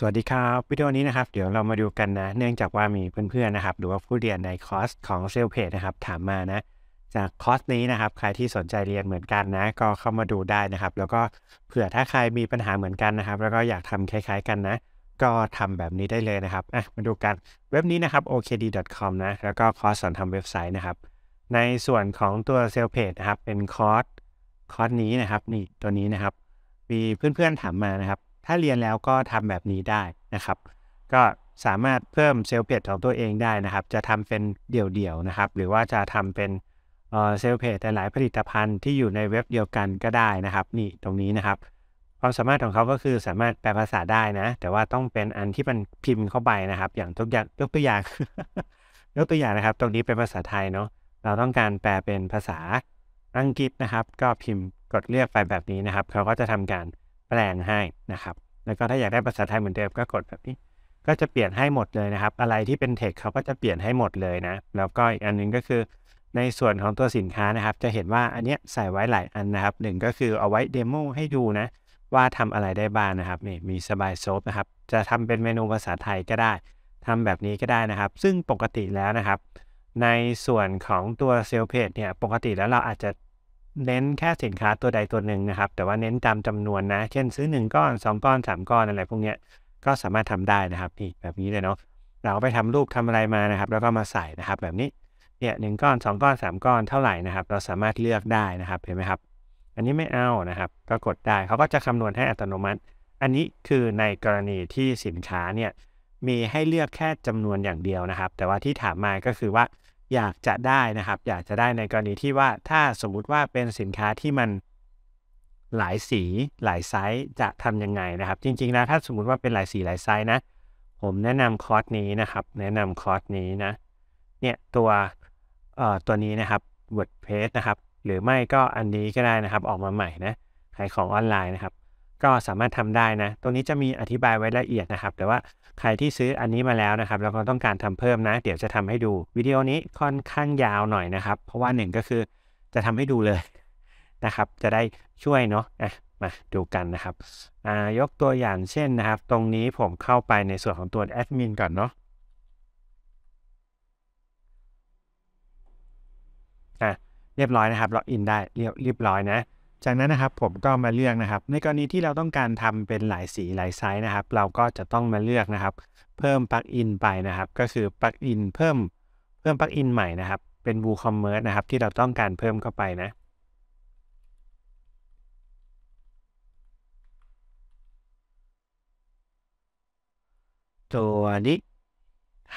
สวัสดีครับวิดีโอนี้นะครับ เดี๋ยวเรามาดูกันนะ เนื่องจากว่ามีเพื่อนๆนะครับหรือว่าผู้เรียนในคอร์สของเซลเพจนะครับ ถามมานะ จากคอร์สนี้นะครับ ใครที่สนใจเรียนเหมือนกันนะ ก็เข้ามาดูได้นะครับ แล้วก็เผื่อถ้าใครมีปัญหาเหมือนกันนะครับ แล้วก็อยากทำคล้าย ๆกันนะ ก็ทำแบบนี้ได้เลยนะครับอ่ะมาดูกันเว็บนี้นะครับ okd.com นะแล้วก็คอร์สสอนทำเว็บไซต์นะครับในส่วนของตัวเซลเพจนะครับ เป็นคอร์สคอร์สนี้นะครับ นี่ตัวนี้นะครับ มีเพื่อนๆถามมานะครับถ้าเรียนแล้วก็ทำแบบนี้ได้นะครับ ก็สามารถเพิ่มเซลล์เพจของตัวเองได้นะครับ จะทำเป็นเดี่ยวๆนะครับ หรือว่าจะทำเป็นเซลล์เพจแต่หลายผลิตภัณฑ์ที่อยู่ในเว็บเดียวกันก็ได้นะครับ นี่ตรงนี้นะครับ ความสามารถของเขา ก็คือสามารถแปลภาษาได้นะ แต่ว่าต้องเป็นอันที่มันพิมพ์เข้าไปนะครับ อย่างทุกอย่างยกตัวอย่าง ยกตัวอย่างนะครับ ตรงนี้เป็นภาษาไทยเนาะ เราต้องการแปลเป็นภาษาอังกฤษนะครับ ก็พิมพ์กดเลือกไปแบบนี้นะครับ เขาก็จะทำการแปลงให้นะครับ แล้วก็ถ้าอยากได้ภาษาไทยเหมือนเดิมก็กดแบบนี้ ก็จะเปลี่ยนให้หมดเลยนะครับ อะไรที่เป็นเทคเขาก็จะเปลี่ยนให้หมดเลยนะ แล้วก็อีกอันนึงก็คือในส่วนของตัวสินค้านะครับ จะเห็นว่าอันเนี้ยใส่ไว้หลายอันนะครับหนึ่งก็คือเอาไว้เดโมให้ดูนะว่าทำอะไรได้บ้างนนะครับนี่มีสบาย โซฟนะครับ จะทำเป็นเมนูภาษาไทยก็ได้ ทำแบบนี้ก็ได้นะครับ ซึ่งปกติแล้วนะครับในส่วนของตัวเซลเพจเนี่ยปกติแล้วเราอาจจะเน้นแค่สินค้าตัวใดตัวหนึ่งนะครับ แต่ว่าเน้นตามจำนวนนะเช่นซื้อ1ก้อน 2 ก้อน 3 ก้อนอะไรพวกเนี้ยก็สามารถทำได้นะครับนี่แบบนี้เลยเนาะเราไปทำรูปทำอะไรมานะครับแล้วก็มาใส่นะครับ แบบนี้เนี่ยหก้อน2ก้อน3 ก้อนเท่าไหร่นะครับเราสามารถเลือกได้นะครับเห็นไหมครับ อันนี้ไม่เอานะครับ ก็กดได้เขาก็จะคำนวณให้อัตโนมัติ อันนี้คือในกรณีที่สินค้าเนี่ยมีให้เลือกแค่จำนวนอย่างเดียวนะครับ แต่ว่าที่ถามมา ก็คือว่าอยากจะได้นะครับอยากจะได้ในกรณีที่ว่าถ้าสมมุติว่าเป็นสินค้าที่มันหลายสีหลายไซส์ จะทํำยังไงนะครับจริง ๆ นะ ถ้าสมมุติว่าเป็นหลายสีหลายไซส์ นะ ผมแนะนำคอร์สนี้นะครับ แนะนำคอร์สนี้นะเนี่ยตัวเอ่อตัวนี้นะครับ WordPress นะครับ หรือไม่ก็อันนี้ก็ได้นะครับออกมาใหม่นะขายของออนไลน์นะครับก็สามารถทำได้นะตรงนี้จะมีอธิบายไว้ละเอียดนะครับ แต่ว่าใครที่ซื้ออันนี้มาแล้วนะครับ แล้วก็ต้องการทำเพิ่มนะ เดี๋ยวจะทำให้ดู วิดีโอนี้ค่อนข้างยาวหน่อยนะครับ เพราะว่าหนึ่งก็คือจะทำให้ดูเลยนะครับ จะได้ช่วยเนาะ อ่ะ มาดูกันนะครับยกตัวอย่างเช่นนะครับ ตรงนี้ผมเข้าไปในส่วนของตัวแอดมินก่อนเนาะ อ่ะ เรียบร้อยนะครับ ล็อกอินได้เรียบเรียบร้อยนะจากนั้นนะครับผมก็มาเลือกนะครับ ในกรณีที่เราต้องการทำเป็นหลายสีหลายไซส์นะครับ เราก็จะต้องมาเลือกนะครับ เพิ่มปลั๊กอินไปนะครับ ก็คือปลั๊กอินเพิ่มเพิ่มปลั๊กอินใหม่นะครับเป็น WooCommerce นะครับ ที่เราต้องการเพิ่มเข้าไปนะตัวนี้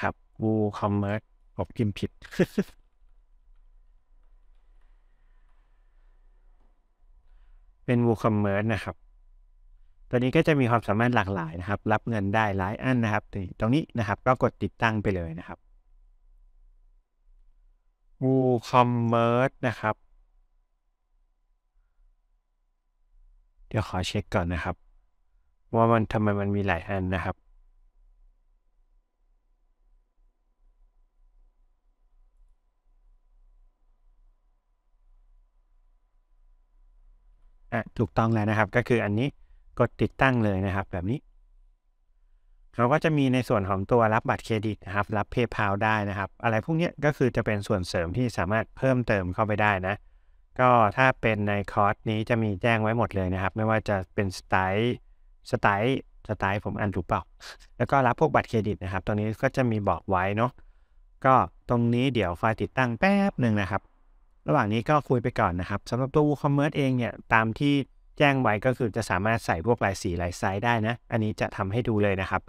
ครับ WooCommerce ผมพิมพ์ผิดเป็น WooCommerce นะครับตัวนี้ก็จะมีความสามารถหลากหลายนะครับ รับเงินได้หลายอันนะครับ ตรงนี้นะครับก็กดติดตั้งไปเลยนะครับ WooCommerce นะครับ เดี๋ยวขอเช็คก่อนนะครับว่ามันทำไมมันมีหลายอันนะครับอ่ะถูกต้องแล้วนะครับ ก็คืออันนี้กดติดตั้งเลยนะครับ แบบนี้เขาก็จะมีในส่วนของตัวรับบัตรเครดิตนะครับรับเพย์พาได้นะครับ อะไรพวกนี้ก็คือจะเป็นส่วนเสริมที่สามารถเพิ่มเติมเข้าไปได้นะ ก็ถ้าเป็นในคอร์สนี้จะมีแจ้งไว้หมดเลยนะครับไม่ว่าจะเป็นสไตล์สไตล์สไตล์ผมอ่านถูกเปล่าแล้วก็รับพวกบัตรเครดิตนะครับตรงนี้ก็จะมีบอกไว้เนาะก็ตรงนี้เดี๋ยวไฟติดตั้งแป๊บหนึ่งนะครับระหว่างนี้ก็คุยไปก่อนนะครับสำหรับตัว WooCommerce เองเนี่ยตามที่แจ้งไว้ก็คือจะสามารถใส่พวกลายสีลายไซส์ได้นะ อันนี้จะทำให้ดูเลยนะครับ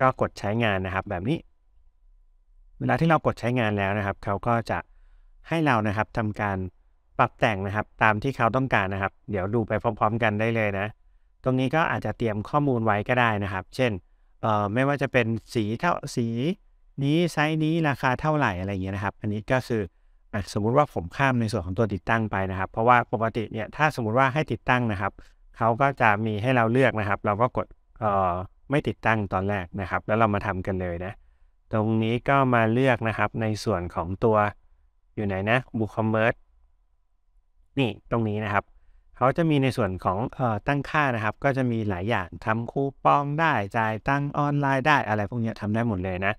ก็กดใช้งานนะครับแบบนี้ เวลาที่เรากดใช้งานแล้วนะครับ เขาก็จะให้เรานะครับทำการปรับแต่งนะครับ ตามที่เขาต้องการนะครับ เดี๋ยวดูไปพร้อมๆกันได้เลยนะ ตรงนี้ก็อาจจะเตรียมข้อมูลไว้ก็ได้นะครับ เช่นเอ่อไม่ว่าจะเป็นสีเท่าสี นี้ไซส์นี้ราคาเท่าไหร่อะไรเงี้ยนะครับ อันนี้ก็คืออ่ะสมมุติว่าผมข้ามในส่วนของตัวติดตั้งไปนะครับ เพราะว่าปกติเนี่ย ถ้าสมมติว่าให้ติดตั้งนะครับเขาก็จะมีให้เราเลือกนะครับ เราก็กดเอ่อ ไม่ติดตั้งตอนแรกนะครับ แล้วเรามาทำกันเลยนะ ตรงนี้ก็มาเลือกนะครับในส่วนของตัวอยู่ไหนนะบุคอมเมอร์สนี่ตรงนี้นะครับเขาจะมีในส่วนของออตั้งค่านะครับก็จะมีหลายอย่างทำคูปองได้จ่ายตั้งออนไลน์ได้อะไรพวกนี้ทำได้หมดเลยนะ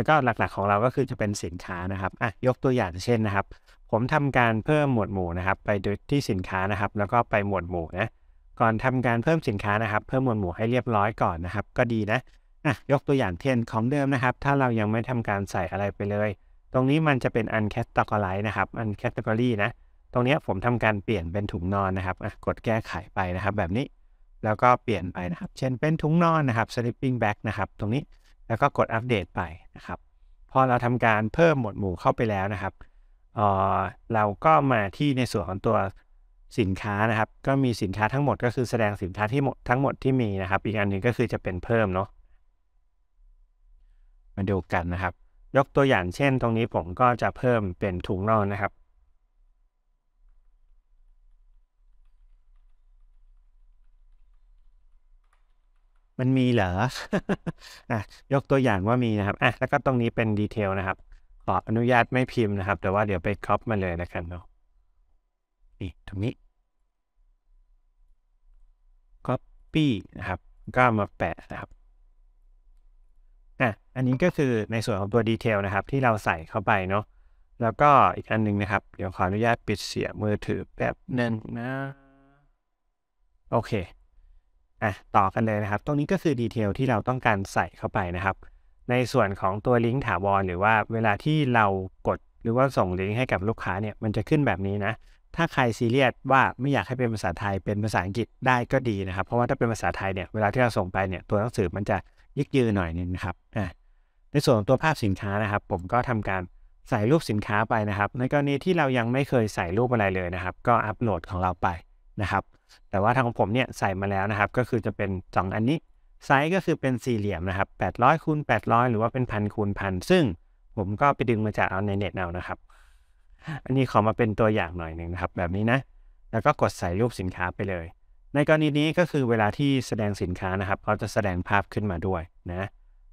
แล้วก็หลักๆของเราก็คือจะเป็นสินค้านะครับอ่ะยกตัวอย่างเช่นนะครับ ผมทำการเพิ่มหมวดหมู่นะครับ ไปดูที่สินค้านะครับ แล้วก็ไปหมวดหมู่นะก่อนทำการเพิ่มสินค้านะครับเพิ่มหมวดหมู่ให้เรียบร้อยก่อนนะครับ ก็ดีนะอ่ะยกตัวอย่างเช่นของเดิมนะครับ ถ้าเรายังไม่ทำการใส่อะไรไปเลย ตรงนี้มันจะเป็นอันแคตตา r i z e นะครับอันแคตต g o r y นะ ตรงนี้ผมทำการเปลี่ยนเป็นถุงนอนนะครับอ่ะกดแก้ไขไปนะครับ แบบนี้ แล้วก็เปลี่ยนไปนะครับเช่นเป็นถุงนอนนะครับ sleeping bag นะครับตรงนี้แล้วก็กดอัปเดตไปนะครับ พอเราทำการเพิ่มหมวดหมู่เข้าไปแล้วนะครับเออเราก็มาที่ในส่วนของตัวสินค้านะครับ ก็มีสินค้าทั้งหมดก็คือแสดงสินค้าที่หมดทั้งหมดที่มีนะครับ อีกอันหนึ่งก็คือจะเป็นเพิ่มเนาะมาดูกันนะครับ ยกตัวอย่างเช่นตรงนี้ผมก็จะเพิ่มเป็นถุงนอนนะครับมันมีเหรออะยกตัวอย่างว่ามีนะครับอ่ะแล้วก็ตรงนี้เป็นดีเทลนะครับ ขออนุญาตไม่พิมพ์นะครับ แต่ว่าเดี๋ยวไปครอปมาเลยนะครับเนาะนี่ตรงนี้ Copy นะครับก็มาแปะนะครับอ่ะอันนี้ก็คือในส่วนของตัวดีเทลนะครับ ที่เราใส่เข้าไปเนาะ แล้วก็อีกอันนึงนะครับ เดี๋ยวขออนุญาตปิดเสียงมือถือแบบนึงนะ โอเคอ่ะต่อกันเลยนะครับตรงนี้ก็คือดีเทลที่เราต้องการใส่เข้าไปนะครับ ในส่วนของตัวลิงก์ถาวร หรือว่าเวลาที่เรากดหรือว่าส่งลิงก์ให้กับลูกค้าเนี่ยมันจะขึ้นแบบนี้นะถ้าใครซีเรียสว่าไม่อยากให้เป็นภาษาไทยเป็นภาษาอังกฤษได้ก็ดีนะครับเพราะว่าถ้าเป็นภาษาไทยเนี่ยเวลาที่เราส่งไปเนี่ยตัวหนังสือมันจะยึกยือหน่อยนึงนะครับอ่ะในส่วนของตัวภาพสินค้านะครับ ผมก็ทำการใส่รูปสินค้าไปนะครับ ในกรณีที่เรายังไม่เคยใส่รูปอะไรเลยนะครับ ก็อัปโหลดของเราไปนะครับแต่ว่าทางของผมเนี่ยใส่มาแล้วนะครับ ก็คือจะเป็น2อันนี้ ไซส์ก็คือเป็นสี่เหลี่ยมนะครับ800คูณ800 หรือว่าเป็นพันคูณพันซึ่งผมก็ไปดึงมาจากเอาในเน็ตเอานะครับ อันนี้ขอมาเป็นตัวอย่างหน่อยหนึ่งนะครับ แบบนี้นะ แล้วก็กดใส่รูปสินค้าไปเลย ในกรณีนี้ก็คือเวลาที่แสดงสินค้านะครับเขาจะแสดงภาพขึ้นมาด้วยนะ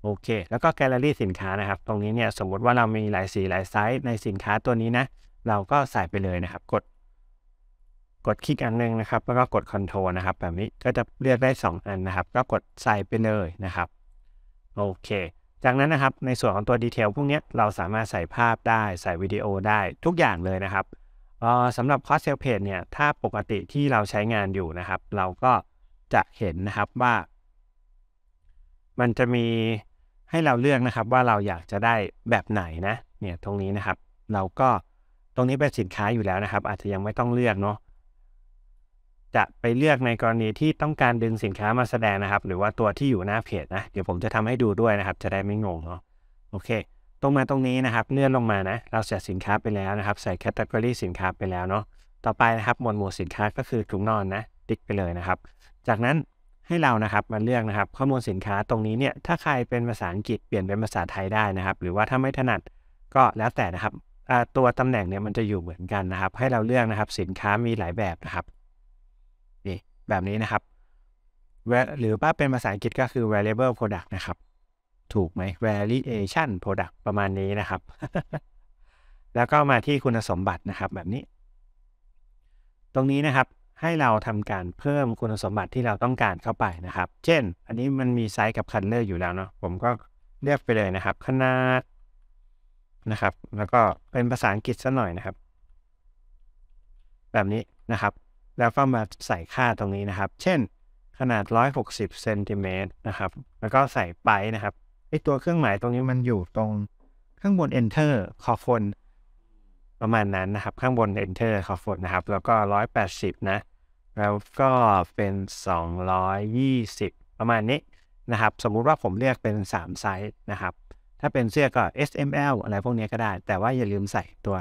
โอเค แล้วก็แกลเลอรี่สินค้านะครับ ตรงนี้เนี่ยสมมติว่าเรามีหลายสีหลายไซส์ในสินค้าตัวนี้นะ เราก็ใส่ไปเลยนะครับ กดกดคลิกอันนึงนะครับ แล้วก็กด Ctrl นะครับ แบบนี้ ก็จะเลือกได้ 2 อันนะครับ ก็กดใส่ไปเลยนะครับ โอเค จากนั้นนะครับ ในส่วนของตัวดีเทลพวกนี้เราสามารถใส่ภาพได้ ใส่วิดีโอได้ ทุกอย่างเลยนะครับออสำหรับคอสเซลเพจเนี่ย ถ้าปกติที่เราใช้งานอยู่นะครับ เราก็จะเห็นนะครับว่า มันจะมีให้เราเลือกนะครับว่าเราอยากจะได้แบบไหนนะ เนี่ย ตรงนี้นะครับ เราก็ ตรงนี้เป็นสินค้าอยู่แล้วนะครับ อาจจะยังไม่ต้องเลือกเนาะจะไปเลือกในกรณีที่ต้องการดึงสินค้ามาแสดงนะครับ หรือว่าตัวที่อยู่หน้าเพจนะเดี๋ยวผมจะทำให้ดูด้วยนะครับ จะได้ไม่งงเนาะโอเค ตรงมาตรงนี้นะครับเลื่อนลงมานะ เราจัดสินค้าไปแล้วนะครับ ใส่แคตตากรีสินค้าไปแล้วเนาะต่อไปนะครับหมวดหมู่สินค้าก็คือถุงนอนนะติ๊กไปเลยนะครับ จากนั้นให้เรานะครับมาเลือกนะครับ ข้อมูลสินค้าตรงนี้เนี่ยถ้าใครเป็นภาษาอังกฤษเปลี่ยนเป็นภาษาไทยได้นะครับ หรือว่าถ้าไม่ถนัดก็แล้วแต่นะครับตัวตำแหน่งเนี่ยมันจะอยู่เหมือนกันนะครับ ให้เราเลือกนะครับสินค้ามีหลายแบบนะครับแบบนี้นะครับ หรือว่าเป็นภาษาอังกฤษก็คือ variable product นะครับ ถูกไหม variation product ประมาณนี้นะครับ แล้วก็มาที่คุณสมบัตินะครับแบบนี้ ตรงนี้นะครับ ให้เราทำการเพิ่มคุณสมบัติที่เราต้องการเข้าไปนะครับ เช่น อันนี้มันมีไซส์กับคันเลอร์อยู่แล้วเนาะ ผมก็เลือกไปเลยนะครับ ขนาดนะครับ แล้วก็เป็นภาษาอังกฤษซะหน่อยนะครับ แบบนี้นะครับแล้วก็มาใส่ค่าตรงนี้นะครับ เช่น ขนาด 160เซนติเมตรนะครับ แล้วก็ใส่ไปนะครับ ไอตัวเครื่องหมายตรงนี้มันอยู่ตรงข้างบน enter คอฟนประมาณนั้นนะครับ ข้างบน enter คอฟนนะครับ แล้วก็ 180 นะ แล้วก็เป็น 220 ประมาณนี้นะครับสมมุติว่าผมเลือกเป็น 3 ไซส์นะครับ ถ้าเป็นเสื้อก็ S M L อะไรพวกนี้ก็ได้ แต่ว่าอย่าลืมใส่ตัว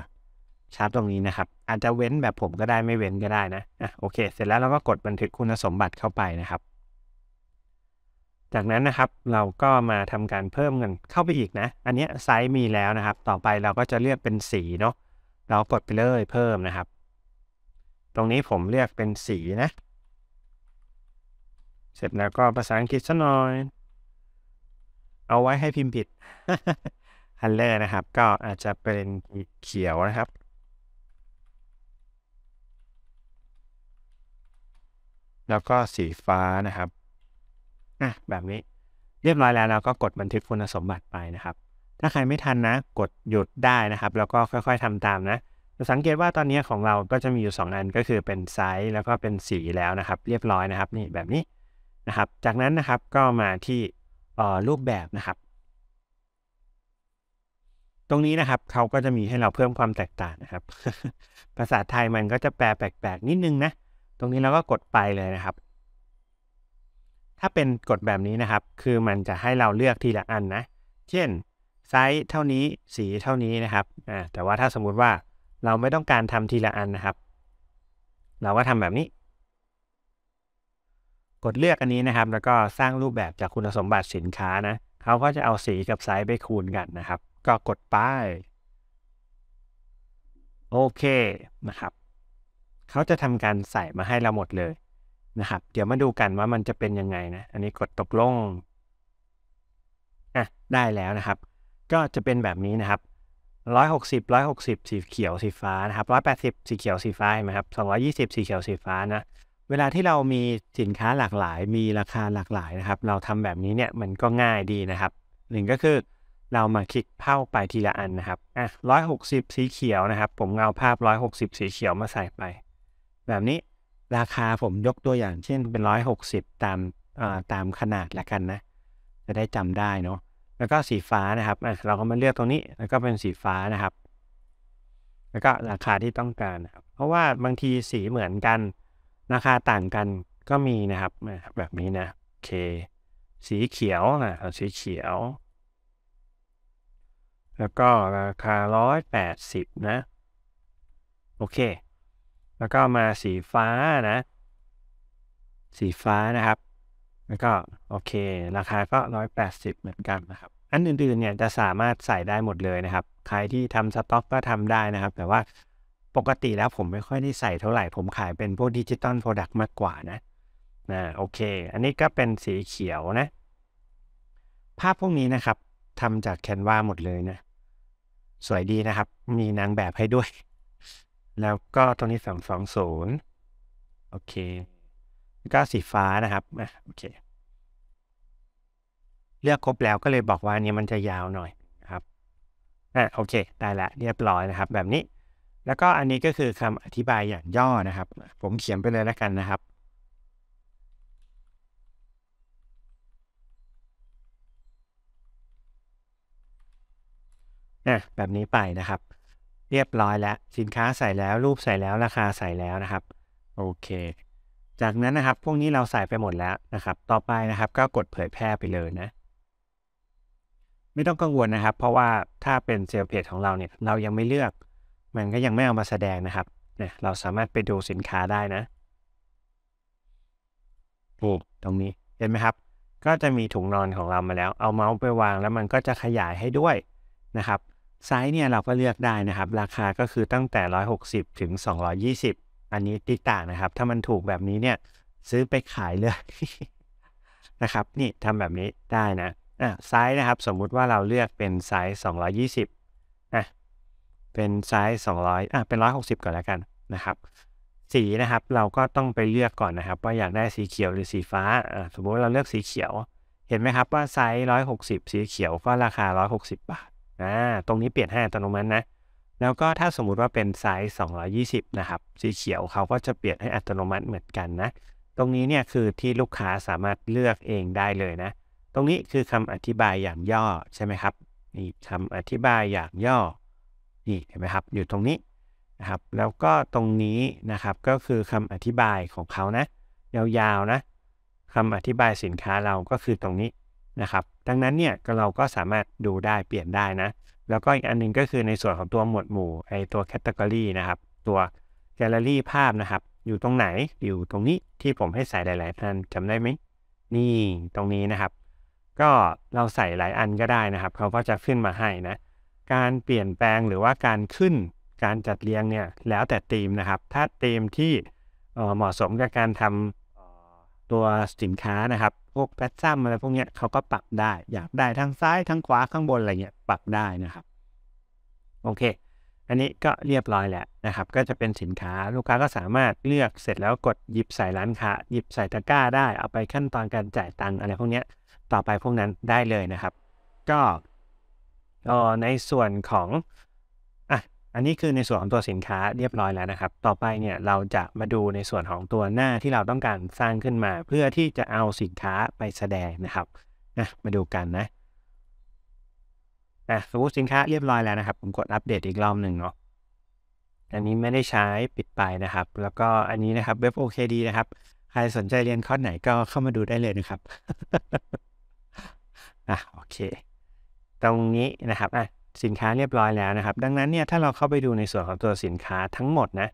ชาร์จตรงนี้นะครับอาจจะเว้นแบบผมก็ได้ไม่เว้นก็ได้นะอ่ะโอเคเสร็จแล้วเราก็กดบันทึกคุณสมบัติเข้าไปนะครับ จากนั้นนะครับเราก็มาทำการเพิ่มเงินเข้าไปอีกนะ อันนี้ไซส์มีแล้วนะครับ ต่อไปเราก็จะเลือกเป็นสีเนาะเรากดไปเลยเพิ่มนะครับ ตรงนี้ผมเลือกเป็นสีนะ เสร็จแล้วก็ภาษาอังกฤษซะหน่อย เอาไว้ให้พิมพ์ผิดฮันเลอร์นะครับก็อาจจะเป็นเขียวนะครับแล้วก็สีฟ้านะครับ น่ะแบบนี้เรียบร้อยแล้วเราก็กดบันทึกคุณสมบัติไปนะครับ ถ้าใครไม่ทันนะ กดหยุดได้นะครับแล้วก็ค่อยๆทำตามนะจะสังเกตว่าตอนนี้ของเราก็จะมีอยู่2อันก็คือเป็นไซส์แล้วก็เป็นสีแล้วนะครับ เรียบร้อยนะครับนี่แบบนี้นะครับ จากนั้นนะครับก็มาที่รูปแบบนะครับ ตรงนี้นะครับเขาก็จะมีให้เราเเพิ่มความแตกต่างนะครับ ภาษาไทยมันก็จะแปลแปลกๆ นิดนึงนะตรงนี้เราก็กดไปเลยนะครับ ถ้าเป็นกดแบบนี้นะครับ คือมันจะให้เราเลือกทีละอันนะ เช่น ไซส์เท่านี้ สีเท่านี้นะครับ อ่า แต่ว่าถ้าสมมุติว่าเราไม่ต้องการทำทีละอันนะครับ เราก็ทำแบบนี้ กดเลือกอันนี้นะครับ แล้วก็สร้างรูปแบบจากคุณสมบัติสินค้านะ เขาก็จะเอาสีกับไซส์ไปคูณกันนะครับ ก็กดไป โอเค นะครับเขาจะทำการใส่มาให้เราหมดเลยนะครับ เดี๋ยวมาดูกันว่ามันจะเป็นยังไงนะ อันนี้กดตกลงอ่ะ ได้แล้วนะครับ ก็จะเป็นแบบนี้นะครับร้อยหกสิบร้อยหกสิบสีเขียว สีฟ้านะครับร้อยแปดสิบสีเขียว สีฟ้า เห็นไหมครับสองร้อยี่สิบสีเขียว สีฟ้านะ เวลาที่เรามีสินค้าหลากหลาย มีราคาหลากหลายนะครับ เราทำแบบนี้เนี่ย มันก็ง่ายดีนะครับ หนึ่งก็คือ เรามาคลิกเผ้าไปทีละอันนะครับ อ่ะร้อยหกสิบสีเขียวนะครับ ผมเอาภาพร้อยหกสิบสีเขียวมาใส่ไปแบบนี้ราคาผมยกตัวอย่าง เช่น เป็น160ตามตามขนาดละกันนะ จะได้จำได้เนาะแล้วก็สีฟ้านะครับเราก็มาเลือกตรงนี้ แล้วก็เป็นสีฟ้านะครับ แล้วก็ราคาที่ต้องการเพราะว่าบางทีสีเหมือนกัน ราคาต่างกันก็มีนะครับแบบนี้นะโอเค สีเขียวนะสีเขียว แล้วก็ราคา180 นะ โอเคแล้วก็มาสีฟ้านะ สีฟ้านะครับ แล้วก็โอเคราคาก็180 เหมือนกันนะครับ อันอื่นๆเนี่ยจะสามารถใส่ได้หมดเลยนะครับ ใครที่ทำสต็อกก็ทำได้นะครับ แต่ว่าปกติแล้วผมไม่ค่อยได้ใส่เท่าไหร่ผมขายเป็นพวกดิจิตอลโปรดักต์มากกว่านะนะโอเค อันนี้ก็เป็นสีเขียวนะ ภาพพวกนี้นะครับทำจากแคนวาหมดเลยนะ สวยดีนะครับ มีนางแบบให้ด้วยแล้วก็ตรงนี้สามสองศูนย์โอเคก็สีฟ้านะครับอ่ะโอเคเลือกครบแล้วก็เลยบอกว่าอันี้มันจะยาวหน่อยครับอ่ะโอเคได้ละเรียบร้อยนะครับ แบบนี้ แล้วก็อันนี้ก็คือคำอธิบายอย่างย่อนะครับ ผมเขียนไปเลยแล้วกันนะครับอ่ะแบบนี้ไปนะครับเรียบร้อยแล้วสินค้าใส่แล้วรูปใส่แล้วราคาใส่แล้วนะครับโอเค จากนั้นนะครับ พวกนี้เราใส่ไปหมดแล้วนะครับ ต่อไปนะครับก็กดเผยแพร่ไปเลยนะ ไม่ต้องกังวลนะครับ เพราะว่าถ้าเป็นเซลล์เพจของเราเนี่ย เรายังไม่เลือก มันก็ยังไม่เอามาแสดงนะครับเนี่ยเราสามารถไปดูสินค้าได้นะโอ้ตรงนี้เห็นไหมครับ ก็จะมีถุงนอนของเรามาแล้ว เอาเมาส์ไปวาง แล้วมันก็จะขยายให้ด้วยนะครับไซส์เนี่ยเราก็เลือกได้นะครับ ราคาก็คือตั้งแต่ 160ถึง220 อันนี้ติดต่างนะครับ ถ้ามันถูกแบบนี้เนี่ยซื้อไปขายเลยนะครับนี่ทำแบบนี้ได้นะอ่ะไซส์นะครับสมมุติว่าเราเลือกเป็นไซส์220อ่ะเป็นไซส์200อ่ะเป็น 160 ก่อนแล้วกันนะครับ สีนะครับเราก็ต้องไปเลือกก่อนนะครับว่าอยากได้สีเขียวหรือสีฟ้าสมมติเราเลือกสีเขียว เห็นไหมครับว่าไซส์160 สีเขียวก็ราคา 160บาทอ่า ตรงนี้เปลี่ยนให้อัตโนมัตินะ แล้วก็ถ้าสมมุติว่าเป็นไซส์220 นะครับ สีเขียวเขาก็จะเปลี่ยนให้อัตโนมัติเหมือนกันนะ ตรงนี้เนี่ยคือที่ลูกค้าสามารถเลือกเองได้เลยนะ ตรงนี้คือคำอธิบายอย่างย่อใช่ไหมครับ นี่คำอธิบายอย่างย่อ นี่เห็นไหมครับอยู่ตรงนี้นะครับ แล้วก็ตรงนี้นะครับก็คือคำอธิบายของเขานะ ยาวๆนะคำอธิบายสินค้าเราก็คือตรงนี้นะครับดังนั้นเนี่ยเราก็สามารถดูได้เปลี่ยนได้นะ แล้วก็อีกอันนึงก็คือในส่วนของตัวหมวดหมู่ไอตัวแคตตากรีนะครับ ตัวแกลเลอรี่ภาพนะครับ อยู่ตรงไหนอยู่ตรงนี้ที่ผมให้ใส่หลายๆ่ันจำได้ไหมนี่ตรงนี้นะครับ ก็เราใส่หลายอันก็ได้นะครับเขาก็จะขึ้นมาให้นะการเปลี่ยนแปลงหรือว่าการขึ้นการจัดเรียงเนี่ยแล้วแต่ธีมนะครับ ถ้าธีมที่เหมาะสมกับการทำตัวสินค้านะครับพวกแพทซัมอะไรพวกเนี้ยเขาก็ปรับได้ อยากได้ทั้งซ้ายทั้งขวาข้างบนอะไรเงี้ยปรับได้นะครับโอเค อันนี้ก็เรียบร้อยแล้วนะครับ ก็จะเป็นสินค้าลูกค้าก็สามารถเลือกเสร็จแล้วกดหยิบใส่ร้านค้า หยิบใส่ตะกร้าได้เอาไปขั้นตอนการจ่ายตังค์อะไรพวกเนี้ยต่อไปพวกนั้นได้เลยนะครับ ก็ในส่วนของอันนี้คือในส่วนของตัวสินค้าเรียบร้อยแล้วนะครับ ต่อไปเนี่ยเราจะมาดูในส่วนของตัวหน้าที่เราต้องการสร้างขึ้นมา เพื่อที่จะเอาสินค้าไปแสดงนะครับนะมาดูกันนะนะสมมติสินค้าเรียบร้อยแล้วนะครับ ผมกดอัปเดตอีกรอบหนึ่งเนาะ อันนี้ไม่ได้ใช้ปิดไปนะครับ แล้วก็อันนี้นะครับ เว็บโอเค ดีนะครับ ใครสนใจเรียนคอร์สไหนก็เข้ามาดูได้เลยนะครับอ่ะโอเค ตรงนี้นะครับอ่ะสินค้าเรียบร้อยแล้วนะครับ ดังนั้นเนี่ยถ้าเราเข้าไปดูในส่วนของตัวสินค้าทั้งหมดนะ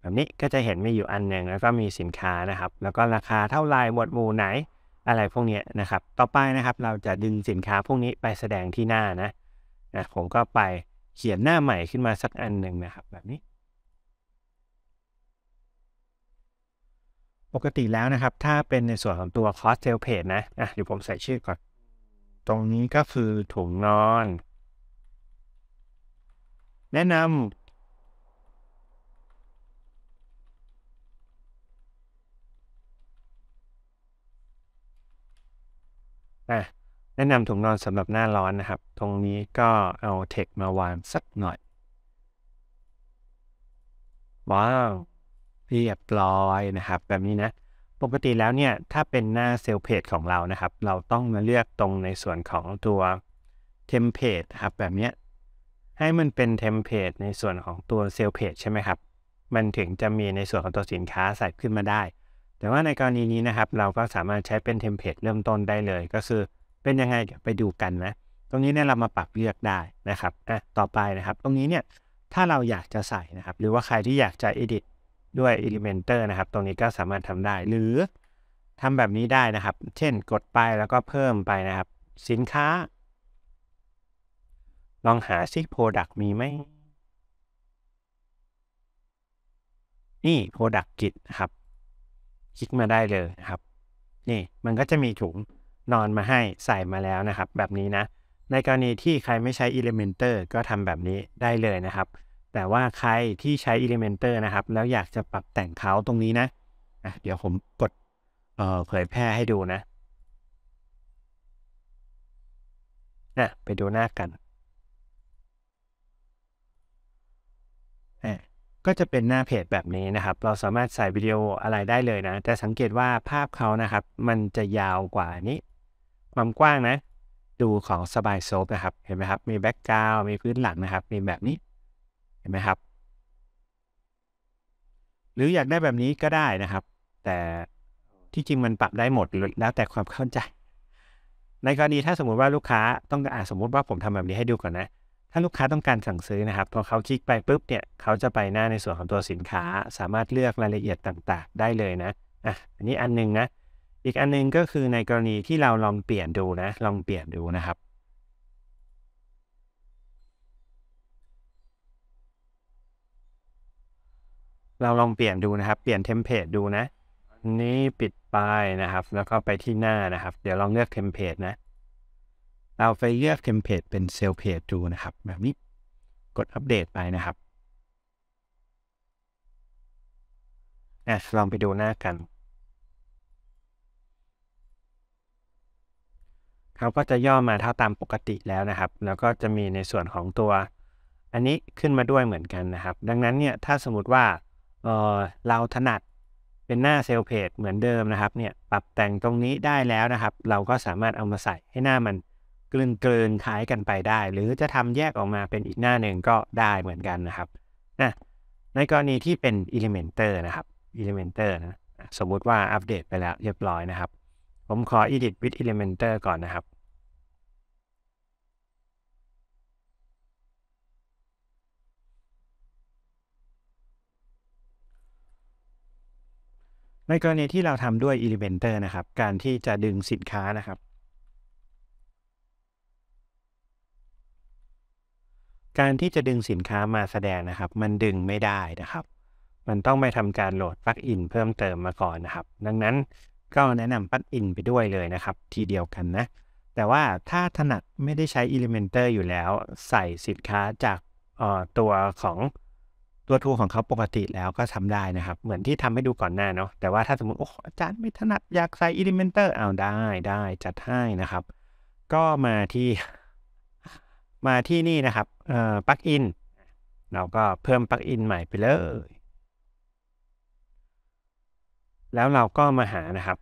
แบบนี้ก็จะเห็นมีอยู่อันหนึ่งแล้วก็มีสินค้านะครับ แล้วก็ราคาเท่าไรหมวดหมู่ไหนอะไรพวกนี้นะครับ ต่อไปนะครับเราจะดึงสินค้าพวกนี้ไปแสดงที่หน้านะนะผมก็ไปเขียนหน้าใหม่ขึ้นมาสักอันหนึ่งนะครับแบบนี้ ปกติแล้วนะครับถ้าเป็นในส่วนของตัว cost sale page นะอ่ะเดี๋ยวผมใส่ชื่อก่อนตรงนี้ก็คือถุงนอน แนะนำนะแนะนำถุงนอนสำหรับหน้าร้อนนะครับ ตรงนี้ก็เอาเทคมาวางสักหน่อยว้าวเรียบร้อยนะครับแบบนี้นะปกติแล้วเนี่ยถ้าเป็นหน้าเซลล์เพจของเรานะครับ เราต้องมาเลือกตรงในส่วนของตัวเทมเพลตครับ แบบนี้ให้มันเป็นเทมเพลตในส่วนของตัวเซลล์เพจใช่ไหมครับ มันถึงจะมีในส่วนของตัวสินค้าใส่ขึ้นมาได้ แต่ว่าในกรณีนี้นะครับเราก็สามารถใช้เป็นเทมเพลตเริ่มต้นได้เลย ก็คือเป็นยังไงไปดูกันนะ ตรงนี้เนี่ยเรามาปรับเลือกได้นะครับอ่ะต่อไปนะครับ ตรงนี้เนี่ยถ้าเราอยากจะใส่นะครับ หรือว่าใครที่อยากจะ edit ด้วย Elementor นะครับ ตรงนี้ก็สามารถทำได้ หรือทำแบบนี้ได้นะครับ เช่นกดไปแล้วก็เพิ่มไปนะครับ สินค้า ลองหาซิโปรดักมีไหม นี่ Product กิจครับ คลิกมาได้เลยนะครับ นี่มันก็จะมีถุงนอนมาให้ใส่มาแล้วนะครับ แบบนี้นะ ในกรณีที่ใครไม่ใช้ Elementor ก็ทำแบบนี้ได้เลยนะครับแต่ว่าใครที่ใช้ Elementor นะครับ แล้วอยากจะปรับแต่งเขาตรงนี้นะะเดี๋ยวผมกดเผยแพร่ให้ดูนะนะไปดูหน้ากันะก็จะเป็นหน้าเพจแบบนี้นะครับ เราสามารถใส่วิดีโออะไรได้เลยนะ แต่สังเกตว่าภาพเขานะครับ มันจะยาวกว่านี้ ความกว้างนะดูของสบายโซฟนะครับ เห็นไหมครับ มีแบ็กกราวมีพื้นหลังนะครับมีแบบนี้เห็นไหมครับ หรืออยากได้แบบนี้ก็ได้นะครับ แต่ที่จริงมันปรับได้หมดแล้วแต่ความเข้าใจ ในกรณีถ้าสมมุติว่าลูกค้าต้องการสมมุติว่าผมทำแบบนี้ให้ดูก่อนนะ ถ้าลูกค้าต้องการสั่งซื้อนะครับ พอเขาคลิกไปปุ๊บเนี่ยเขาจะไปหน้าในส่วนของตัวสินค้าสามารถเลือกรายละเอียดต่างๆ ได้เลยนะ อ่ะอันนี้อันนึงนะ อีกอันนึงก็คือในกรณีที่เราลองเปลี่ยนดูนะ ลองเปลี่ยนดูนะครับเราลองเปลี่ยนดูนะครับ เปลี่ยนเทมเพลตดูนะ นี้ ปิดป้ายนะครับ แล้วก็ไปที่หน้านะครับ เดี๋ยวลองเลือกเทมเพลตนะ เราไปเลือกเทมเพลตเป็นเซลเพลตดูนะครับ แบบนี้กดอัปเดตไปนะครับอะลองไปดูหน้ากัน เขาก็จะย่อมาเท่าตามปกติแล้วนะครับ แล้วก็จะมีในส่วนของตัว อันนี้ขึ้นมาด้วยเหมือนกันนะครับ ดังนั้นเนี่ย ถ้าสมมติว่าเออเราถนัดเป็นหน้าเซลเพจเหมือนเดิมนะครับเนี่ยปรับแต่งตรงนี้ได้แล้วนะครับ เราก็สามารถเอามาใส่ให้หน้ามันกลืนกลืนคล้ายกันไปได้ หรือจะทำแยกออกมาเป็นอีกหน้าหนึ่งก็ได้เหมือนกันนะครับนะในกรณีที่เป็น Elementor นะครับ Elementor นะสมมุติว่าอัปเดตไปแล้วเรียบร้อยนะครับ ผมขอ edit with Elementor ก่อนนะครับในกรณีที่เราทำด้วย Elementor นะครับการที่จะดึงสินค้านะครับ การที่จะดึงสินค้ามาแสดงนะครับ มันดึงไม่ได้นะครับ มันต้องไปทำการโหลดปลั๊กอินเพิ่มเติมมาก่อนนะครับดังนั้นก็แนะนำปลั๊กอินไปด้วยเลยนะครับ ทีเดียวกันนะแต่ว่าถ้าถนัดไม่ได้ใช้ Elementor อยู่แล้วใส่สินค้าจากตัวของตัวทูของเขาปกติแล้วก็ทำได้นะครับ เหมือนที่ทำให้ดูก่อนหน้าเนาะแต่ว่าถ้าสมมติโอ้อาจารย์ไม่ถนัด อยากใส่ Elementor เอาได้ได้จัดให้นะครับ ก็มาที่มาที่นี่นะครับเอ่อปลั๊กอินเราก็เพิ่มปลั๊กอินใหม่ไปเลย แล้วเราก็มาหานะครับ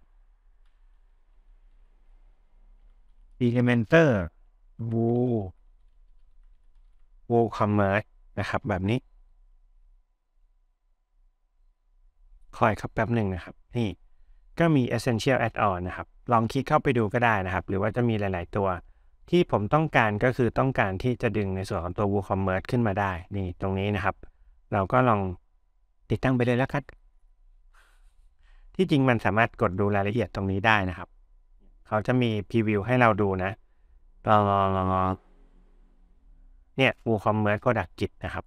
Elementor วูวูคอมเมอร์นะครับแบบนี้คอยครับแป๊บหนึ่งนะครับ นี่ก็มี essential add-on นะครับ ลองคลิกเข้าไปดูก็ได้นะครับ หรือว่าจะมีหลายๆตัว ที่ผมต้องการก็คือต้องการที่จะดึงในส่วนของตัว WooCommerce ขึ้นมาได้ นี่ตรงนี้นะครับ เราก็ลองติดตั้งไปเลยแล้วครับ ที่จริงมันสามารถกดดูรายละเอียดตรงนี้ได้นะครับ เขาจะมีพรีวิวให้เราดูนะลองลองลองเนี่ย WooCommerce ก็ดักจิตนะครับ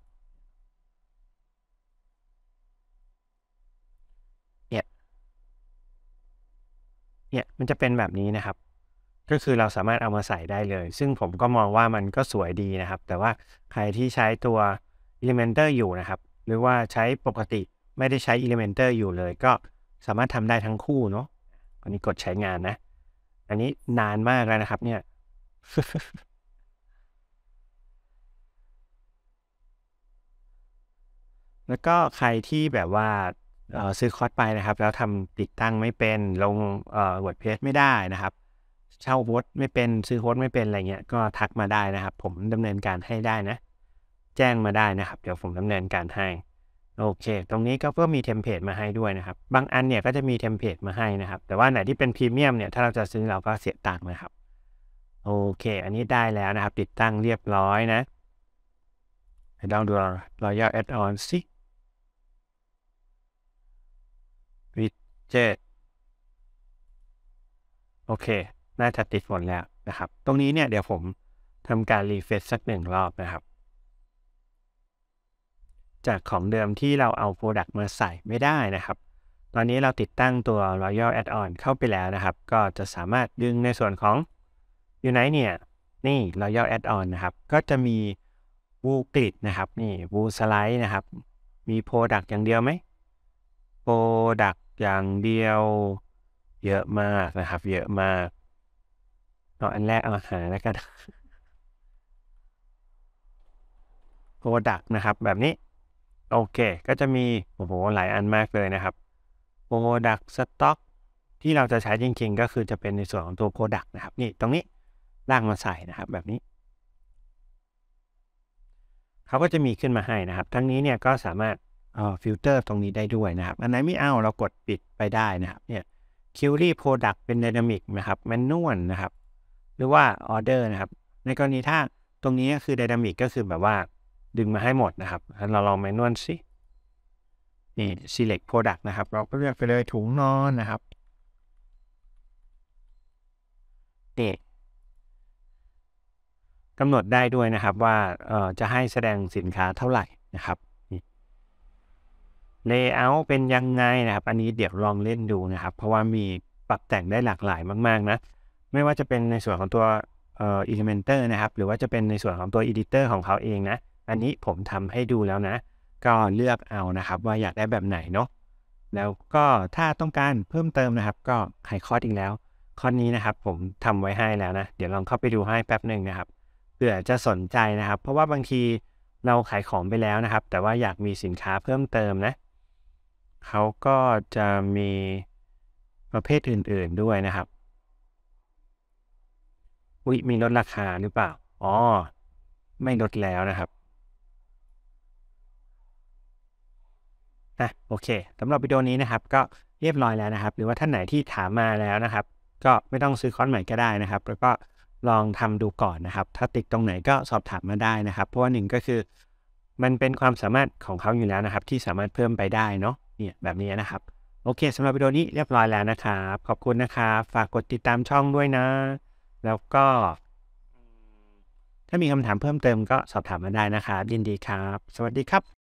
เนี่ยมันจะเป็นแบบนี้นะครับ ก็คือเราสามารถเอามาใส่ได้เลย ซึ่งผมก็มองว่ามันก็สวยดีนะครับ แต่ว่าใครที่ใช้ตัว Elementor อยู่นะครับ หรือว่าใช้ปกติไม่ได้ใช้ Elementor อยู่เลยก็สามารถทำได้ทั้งคู่เนาะอันนี้กดใช้งานนะ อันนี้นานมากแล้วนะครับเนี่ยแล้วก็ใครที่แบบว่าซื้อคอร์สไปนะครับ แล้วทำติดตั้งไม่เป็นลงเอ่อ w o r d p ไม่ได้นะครับเช่าโฮสต์ไม่เป็นซื้อโฮสต์ไม่เป็นอะไรเงี้ยก็ทักมาได้นะครับ ผมดำเนินการให้ได้นะ แจ้งมาได้นะครับ เดี๋ยวผมดำเนินการให้โอเค ตรงนี้ก็เพิ่มมีเทมเพลตมาให้ด้วยนะครับบางอันเนี่ยก็จะมีเทมเพลตมาให้นะครับ แต่ว่าไหนที่เป็นพรีเมียมเนี่ยถ้าเราจะซื้อเราก็เสียตังค์นะครับโอเค อันนี้ได้แล้วนะครับ ติดตั้งเรียบร้อยนะดลองดู r ย y a แอดออนซิจโอเค น่าจะติดหมดแล้วนะครับ ตรงนี้เนี่ย เดี๋ยวผมทำการรีเฟซสักหนึ่งรอบนะครับ จากของเดิมที่เราเอา Product มาใส่ไม่ได้นะครับ ตอนนี้เราติดตั้งตัว Royal Add-on เข้าไปแล้วนะครับ ก็จะสามารถ ดึงในส่วนของ u n i t e เนี่ย นี่ Royal Add-on นะครับ ก็จะมี วูกริดนะครับ นี่วูสไลด์นะครับ มี Product อย่างเดียวไหม Product อย่างเดียวเยอะมากนะครับ เยอะมากเอาอันแรกเอาหาแล้วกันโปรดักนะครับแบบนี้ โอเค ก็จะมีโอ้โหหลายอันมากเลยนะครับโปรดักสต็อก ที่เราจะใช้จริงๆก็คือจะเป็นในส่วนของตัวโปรดักนะครับนี่ตรงนี้ลางมาใส่นะครับแบบนี้ เขาก็จะมีขึ้นมาให้นะครับ ทั้งนี้เนี่ยก็สามารถฟิลเตอร์ตรงนี้ได้ด้วยนะครับ อันไหนไม่เอาเรากดปิดไปได้นะครับเนี่ยคิวรี่โปรดักต์เป็นดินามิกนะครับแมนนวลนะครับ หรือว่าออเดอร์นะครับ ในกรณีถ้าตรงนี้ก็คือดินามิกก็คือแบบว่าดึงมาให้หมดนะครับเราลองแมนนวลสินี่ select product นะครับ เราก็เลือกไปเลยถุงนอนนะครับเด็กกำหนดได้ด้วยนะครับว่าจะให้แสดงสินค้าเท่าไหร่นะครับ Layout เป็นยังไงนะครับ อันนี้เดี๋ยวลองเล่นดูนะครับ เพราะว่ามีปรับแต่งได้หลากหลายมากๆนะไม่ว่าจะเป็นในส่วนของตัวเอ่อ Elementor นะครับ หรือว่าจะเป็นในส่วนของตัว Editor ของเขาเองนะอันนี้ผมทำให้ดูแล้วนะ ก็เลือกเอานะครับ ว่าอยากได้แบบไหนเนาะแล้วก็ถ้าต้องการเพิ่มเติมนะครับ ก็ไข้ออีกแล้วข้อนี้นะครับผมทำไว้ให้แล้วนะเดี๋ยวลองเข้าไปดูให้แป๊บหนึ่งนะครับเผื่อจะสนใจนะครับ เพราะว่าบางที เราขายของไปแล้วนะครับ แต่ว่าอยากมีสินค้าเพิ่มเติมนะเขาก็จะมีประเภทอื่น ๆด้วยนะครับ อุ้ยมีลดราคาหรือเปล่า อ๋อไม่ลดแล้วนะครับนะโอเคสำหรับวิดีโอนี้นะครับ ก็เรียบร้อยแล้วนะครับ หรือว่าท่านไหนที่ถามมาแล้วนะครับ ก็ไม่ต้องซื้อคอนใหม่ก็ได้นะครับ แล้วก็ลองทำดูก่อนนะครับ ถ้าติดตรงไหนก็สอบถามมาได้นะครับเพราะว่าหนึ่งก็คือ มันเป็นความสามารถของเขาอยู่แล้วนะครับ ที่สามารถเพิ่มไปได้เนาะเนี่ยแบบนี้นะครับโอเคสำหรับวิดีโอนี้เรียบร้อยแล้วนะครับ ขอบคุณนะครับ ฝากกดติดตามช่องด้วยนะ แล้วก็ ถ้ามีคำถามเพิ่มเติมก็สอบถามมาได้นะครับยินดีครับ สวัสดีครับ